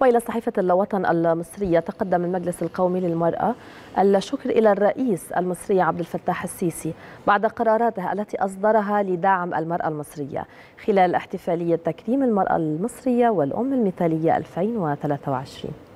وإلى صحيفة الوطن المصرية تقدم المجلس القومي للمرأة الشكر إلى الرئيس المصري عبد الفتاح السيسي بعد قراراته التي أصدرها لدعم المرأة المصرية خلال احتفالية تكريم المرأة المصرية والأم المثالية 2023